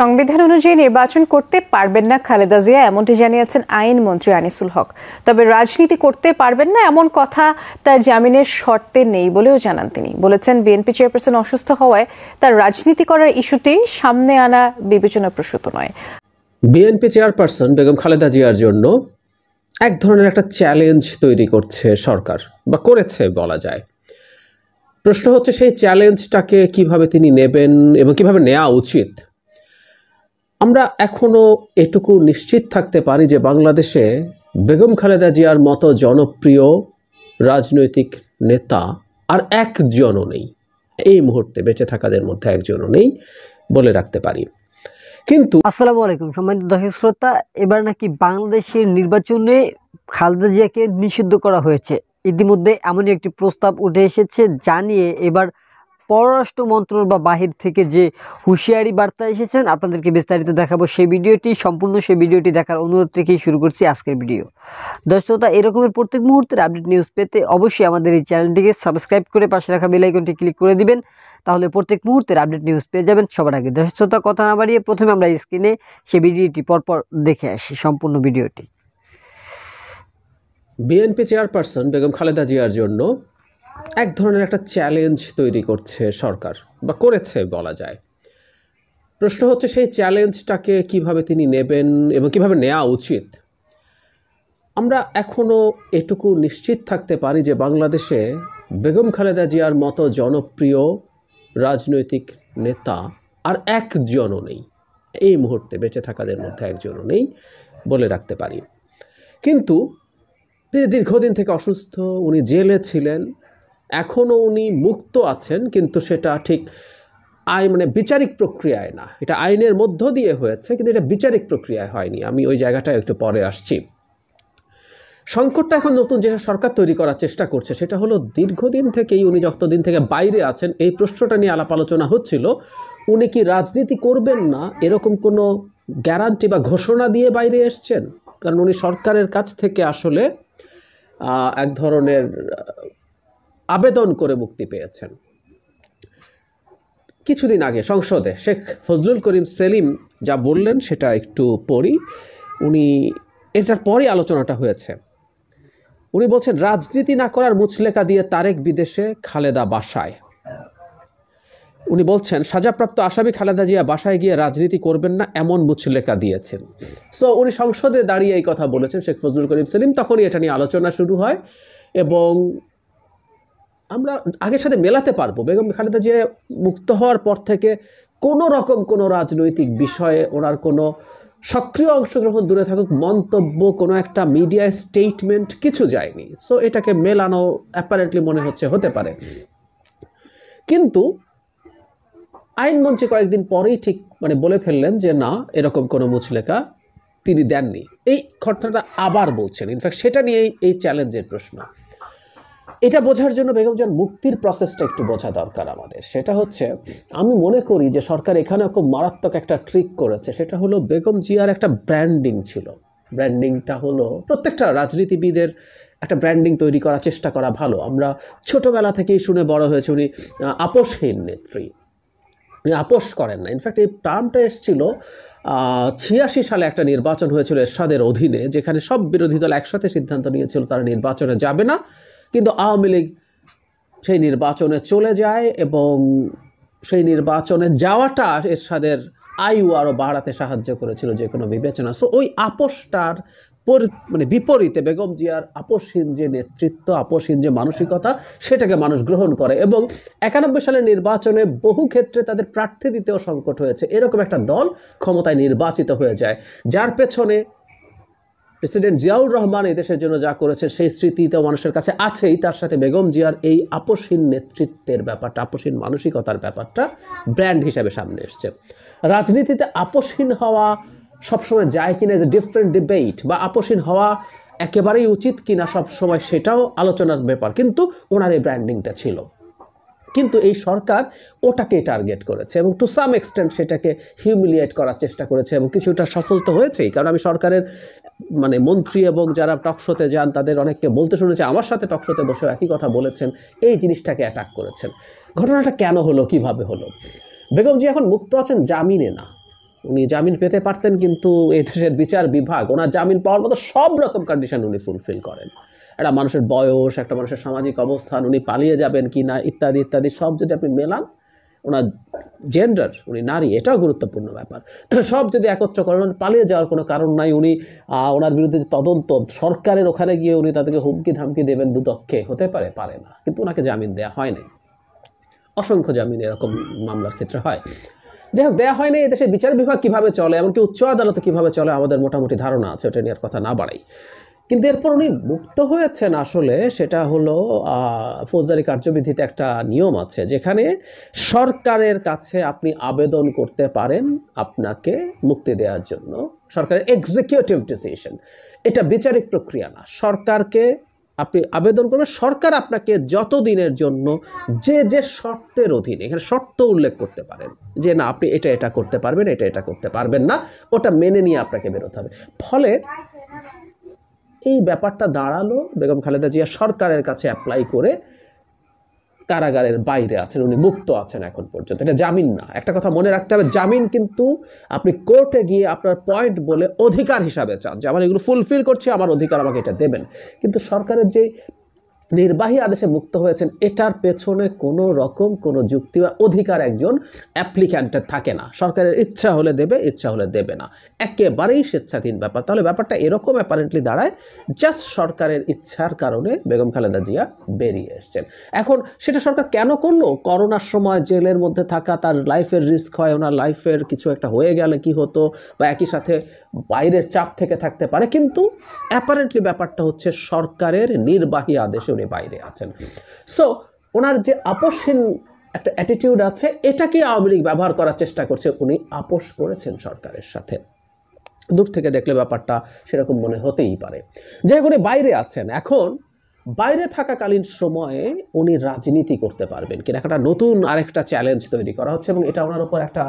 সংবিধান অনুযায়ী নির্বাচন করতে পারবেন না খালেদা জিয়া এমনটি জানিয়েছেন আইনমন্ত্রী আনিসুল হক তবে রাজনীতি করতে পারবেন না এমন কথা তার জামিনের শর্তে নেই বলেও জানান তিনি বলেছেন বিএনপি চেয়ারপারসন অসুস্থ হওয়ায় তার রাজনীতি করার ইস্যুটি সামনে আনা বিবেচনা প্রসূত নয় বিএনপি চেয়ারপারসন বেগম খালেদা জিয়ার জন্য এক ধরনের একটা চ্যালেঞ্জ তৈরি করছে সরকার বা করেছে বলা যায় প্রশ্ন হচ্ছে সেই চ্যালেঞ্জটাকে কিভাবে তিনি নেবেন এবং কিভাবে নেওয়া উচিত আমরা এখনও এটুকু নিশ্চিত থাকতে পারি যে বাংলাদেশে বেগম খালেদা জিয়ার মতো জনপ্রিয় রাজনৈতিক নেতা আর একজনও নেই এই মুহূর্তে বেঁচে থাকাদের মধ্যে একজনও নেই বলে রাখতে পারি কিন্তু আসসালামু আলাইকুম সম্মানিত দর্শক শ্রোতা এবার নাকি বাংলাদেশের নির্বাচনে খালেদা জিয়াকে নিষিদ্ধ করা হয়েছে ইতিমধ্যে এমনই একটি প্রস্তাব উঠে এসেছে জানিয়ে এবার পররাষ্ট্র মন্ত্রক বা বাহির থেকে যে হুঁশিয়ারি বার্তা এসেছেন আপনাদেরকে বিস্তারিত দেখাবো সেই ভিডিওটি সম্পূর্ণ সেই ভিডিওটি দেখার অনুরোধ থেকেই শুরু করছি আজকের ভিডিও দর্শকতা এরকমের প্রত্যেক মুহূর্তের আপডেট নিউজ পেতে অবশ্যই আমাদের এই চ্যানেলটিকে সাবস্ক্রাইব করে পাশে রাখা বেলাইকনটি ক্লিক করে দিবেন তাহলে প্রত্যেক মুহূর্তের আপডেট নিউজ পেয়ে যাবেন সবার আগে দর্শকতা কথা না বাড়িয়ে প্রথমে আমরা স্ক্রিনে সেই ভিডিওটি পরপর দেখে আসি সম্পূর্ণ ভিডিওটি বিএনপি চেয়ারপারসন বেগম খালেদা জিয়ার জন্য এক ধরনের একটা চ্যালেঞ্জ তৈরি করছে সরকার বা করেছে বলা যায় প্রশ্ন হচ্ছে সেই চ্যালেঞ্জটাকে কিভাবে তিনি নেবেন এবং কিভাবে নেওয়া উচিত আমরা এখনও এটুকু নিশ্চিত থাকতে পারি যে বাংলাদেশে বেগম খালেদা জিয়ার মতো জনপ্রিয় রাজনৈতিক নেতা আর একজনও নেই এই মুহূর্তে বেঁচে থাকাদের মধ্যে একজনও নেই বলে রাখতে পারি কিন্তু তিনি দীর্ঘদিন থেকে অসুস্থ উনি জেলে ছিলেন এখনও উনি মুক্ত আছেন কিন্তু সেটা ঠিক আই মানে বিচারিক প্রক্রিয়ায় না এটা আইনের মধ্য দিয়ে হয়েছে কিন্তু এটা বিচারিক প্রক্রিয়ায় হয়নি আমি ওই জায়গাটা একটু পরে আসছি সংকটটা এখন নতুন যেটা সরকার তৈরি করার চেষ্টা করছে সেটা হলো দীর্ঘদিন থেকেই উনি যতদিন থেকে বাইরে আছেন এই প্রশ্নটা নিয়ে আলাপ আলোচনা হচ্ছিল উনি কি রাজনীতি করবেন না এরকম কোনো গ্যারান্টি বা ঘোষণা দিয়ে বাইরে এসছেন কারণ উনি সরকারের কাছ থেকে আসলে এক ধরনের আবেদন করে মুক্তি পেয়েছেন কিছুদিন আগে সংসদে শেখ ফজলুল করিম সেলিম যা বললেন সেটা একটু পড়ি উনি এটার পরই আলোচনাটা হয়েছে উনি বলছেন রাজনীতি না করার মুচলেকা দিয়ে তারেক বিদেশে খালেদা বাসায় উনি বলছেন সাজাপ্রাপ্ত আসামি খালেদা জিয়া বাসায় গিয়ে রাজনীতি করবেন না এমন মুচলেকা দিয়েছেন সো উনি সংসদে দাঁড়িয়ে এই কথা বলেছেন শেখ ফজলুল করিম সেলিম তখনই এটা নিয়ে আলোচনা শুরু হয় এবং আমরা আগের সাথে মেলাতে পারবো বেগম খালেদা জিয়া মুক্ত হওয়ার পর থেকে কোনো রকম কোনো রাজনৈতিক বিষয়ে ওনার কোনো সক্রিয় অংশগ্রহণ দূরে থাকুক মন্তব্য কোনো একটা মিডিয়া স্টেটমেন্ট কিছু যায়নি সো এটাকে মেলানো অ্যাপারেন্টলি মনে হচ্ছে হতে পারে কিন্তু আইনমন্ত্রী কয়েকদিন পরেই ঠিক মানে বলে ফেললেন যে না এরকম কোনো মুচলেখা তিনি দেননি এই ঘটনাটা আবার বলছেন ইনফ্যাক্ট সেটা নিয়েই এই চ্যালেঞ্জের প্রশ্ন এটা বোঝার জন্য বেগম যান মুক্তির প্রসেসটা একটু বোঝা দরকার আমাদের সেটা হচ্ছে আমি মনে করি যে সরকার এখানে খুব মারাত্মক একটা ট্রিক করেছে সেটা হলো বেগম জিয়ার একটা ব্র্যান্ডিং ছিল ব্র্যান্ডিংটা হলো প্রত্যেকটা রাজনীতিবিদের একটা ব্র্যান্ডিং তৈরি করার চেষ্টা করা ভালো আমরা ছোটোবেলা থেকেই শুনে বড় হয়েছে উনি আপোষহীন নেত্রী উনি আপোষ করেন না ইনফ্যাক্ট এই টার্মটা এসেছিল ছিয়াশি সালে একটা নির্বাচন হয়েছিল এরশাদের অধীনে যেখানে সব বিরোধী দল একসাথে সিদ্ধান্ত নিয়েছিল তারা নির্বাচনে যাবে না কিন্তু আওয়ামী লীগ সেই নির্বাচনে চলে যায় এবং সেই নির্বাচনে যাওয়াটা এরশাদের আয়ু আরও বাড়াতে সাহায্য করেছিল যে কোনো বিবেচনা সো ওই আপোষটার মানে বিপরীতে বেগম জিয়ার আপসহীন যে নেতৃত্ব আপসহীন যে মানসিকতা সেটাকে মানুষ গ্রহণ করে এবং একানব্বই সালের নির্বাচনে বহু ক্ষেত্রে তাদের প্রার্থী দিতেও সংকট হয়েছে এরকম একটা দল ক্ষমতায় নির্বাচিত হয়ে যায় যার পেছনে প্রেসিডেন্ট জিয়াউর রহমান এই দেশের জন্য যা করেছে সেই স্মৃতি তো মানুষের কাছে আছেই তার সাথে বেগম জিয়ার এই আপসীন নেতৃত্বের ব্যাপারটা আপসীন মানসিকতার ব্যাপারটা ব্র্যান্ড হিসাবে সামনে এসছে রাজনীতিতে আপসীন হওয়া সবসময় যায় কিনা এ ডিফারেন্ট ডিবেট বা আপসীন হওয়া একেবারেই উচিত কিনা সবসময় সেটাও আলোচনার ব্যাপার কিন্তু ওনার এই ব্র্যান্ডিংটা ছিল কিন্তু এই সরকার ওটাকে টার্গেট করেছে এবং টু সাম এক্সটেন্ট সেটাকে হিউমিলিয়েট করার চেষ্টা করেছে এবং কিছুটা সফল তো হয়েছেই কারণ আমি সরকারের মানে মন্ত্রী এবং যারা টকশোতে যান তাদের অনেককে বলতে শুনেছে আমার সাথে টকশোতে বসেও একই কথা বলেছেন এই জিনিসটাকে অ্যাটাক করেছেন ঘটনাটা কেন হলো কিভাবে হলো বেগম জি এখন মুক্ত আছেন জামিনে না উনি জামিন পেতে পারতেন কিন্তু এই দেশের বিচার বিভাগ ওনার জামিন পাওয়ার মতো সব রকম কন্ডিশন উনি ফুলফিল করেন একটা মানুষের বয়স একটা মানুষের সামাজিক অবস্থান উনি পালিয়ে যাবেন কি না ইত্যাদি ইত্যাদি সব যদি আপনি মেলান ওনার জেন্ডার উনি নারী এটাও গুরুত্বপূর্ণ ব্যাপার সব যদি একত্র করেন পালিয়ে যাওয়ার কোনো কারণ নাই উনি ওনার বিরুদ্ধে তদন্ত সরকারের ওখানে গিয়ে উনি তাদেরকে হুমকি ধামকি দেবেন দুদক্ষে হতে পারে পারে না কিন্তু ওনাকে জামিন দেওয়া হয় নাই অসংখ্য জামিন এরকম মামলার ক্ষেত্রে হয় যাই হোক দেওয়া হয়নি এদেশের বিচার বিভাগ কীভাবে চলে এমনকি উচ্চ আদালতে কীভাবে চলে আমাদের মোটামুটি ধারণা আছে ওটা নিয়ে কথা না বাড়াই কিন্তু এরপর উনি মুক্ত হয়েছেন আসলে সেটা হলো ফৌজদারি কার্যবিধিতে একটা নিয়ম আছে যেখানে সরকারের কাছে আপনি আবেদন করতে পারেন আপনাকে মুক্তি দেওয়ার জন্য সরকারের এক্সিকিউটিভ ডিসিশন এটা বিচারিক প্রক্রিয়া না সরকারকে আপনি আবেদন করবেন সরকার আপনাকে যত দিনের জন্য যে যে শর্তের অধীনে এখানে শর্ত উল্লেখ করতে পারেন যে না আপনি এটা এটা করতে পারবেন এটা এটা করতে পারবেন না ওটা মেনে নিয়ে আপনাকে বেরোতে হবে ফলে এই ব্যাপারটা দাঁড়ালো বেগম খালেদা জিয়া সরকারের কাছে অ্যাপ্লাই করে কারাগারের বাইরে আছেন উনি মুক্ত আছেন এখন পর্যন্ত এটা জামিন না একটা কথা মনে রাখতে হবে জামিন কিন্তু আপনি কোর্টে গিয়ে আপনার পয়েন্ট বলে অধিকার হিসাবে চান যে আমার এগুলো ফুলফিল করছি আমার অধিকার আমাকে এটা দেবেন কিন্তু সরকারের যে নির্বাহী আদেশে মুক্ত হয়েছেন এটার পেছনে কোনো রকম কোনো যুক্তি বা অধিকার একজন অ্যাপ্লিক্যান্টের থাকে না সরকারের ইচ্ছা হলে দেবে ইচ্ছা হলে দেবে না একেবারেই স্বেচ্ছাধীন ব্যাপার তাহলে ব্যাপারটা এরকম অ্যাপারেন্টলি দাঁড়ায় জাস্ট সরকারের ইচ্ছার কারণে বেগম খালেদা জিয়া বেরিয়ে এসছেন এখন সেটা সরকার কেন করলো করোনার সময় জেলের মধ্যে থাকা তার লাইফের রিস্ক হয় ওনার লাইফের কিছু একটা হয়ে গেলে কি হতো বা একই সাথে বাইরের চাপ থেকে থাকতে পারে কিন্তু অ্যাপারেন্টলি ব্যাপারটা হচ্ছে সরকারের নির্বাহী আদেশে উনি বাইরে আছেন সো ওনার যে আপোষহীন একটা অ্যাটিটিউড আছে এটাকে আওয়ামী লীগ ব্যবহার করার চেষ্টা করছে উনি আপোষ করেছেন সরকারের সাথে দূর থেকে দেখলে ব্যাপারটা সেরকম মনে হতেই পারে যে উনি বাইরে আছেন এখন বাইরে থাকাকালীন সময়ে উনি রাজনীতি করতে পারবেন কিনা একটা নতুন আরেকটা চ্যালেঞ্জ তৈরি করা হচ্ছে এবং এটা ওনার উপর একটা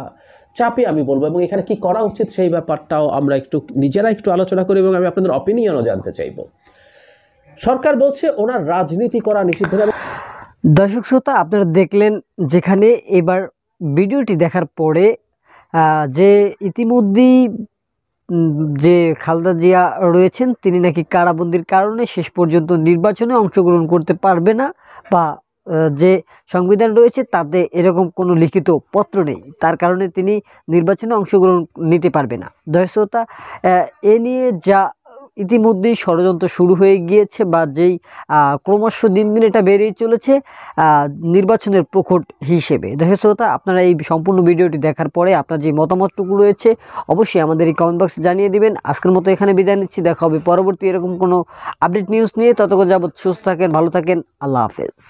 চাপে আমি বলবো এবং এখানে কি করা উচিত সেই ব্যাপারটাও আমরা একটু নিজেরা একটু আলোচনা করি এবং আমি আপনাদের অপিনিয়নও জানতে চাইবো সরকার বলছে ওনার রাজনীতি করা নিষিদ্ধ দর্শক শ্রোতা আপনারা দেখলেন যেখানে এবার ভিডিওটি দেখার পরে যে ইতিমধ্যেই যে খালদা জিয়া রয়েছেন তিনি নাকি কারাবন্দির কারণে শেষ পর্যন্ত নির্বাচনে অংশগ্রহণ করতে পারবে না বা যে সংবিধান রয়েছে তাতে এরকম কোনো লিখিত পত্র নেই তার কারণে তিনি নির্বাচনে অংশগ্রহণ নিতে পারবে না দর্শকতা এ নিয়ে যা ইতিমধ্যেই ষড়যন্ত্র শুরু হয়ে গিয়েছে বা যেই ক্রমশ দিন দিন এটা বেড়েই চলেছে নির্বাচনের প্রকট হিসেবে দেখে শ্রোতা আপনারা এই সম্পূর্ণ ভিডিওটি দেখার পরে আপনার যে মতামতটুকু রয়েছে অবশ্যই আমাদের এই কমেন্ট বক্সে জানিয়ে দিবেন আজকের মতো এখানে বিদায় নিচ্ছি দেখা হবে পরবর্তী এরকম কোনো আপডেট নিউজ নিয়ে ততক্ষণ যাবৎ সুস্থ থাকেন ভালো থাকেন আল্লাহ হাফেজ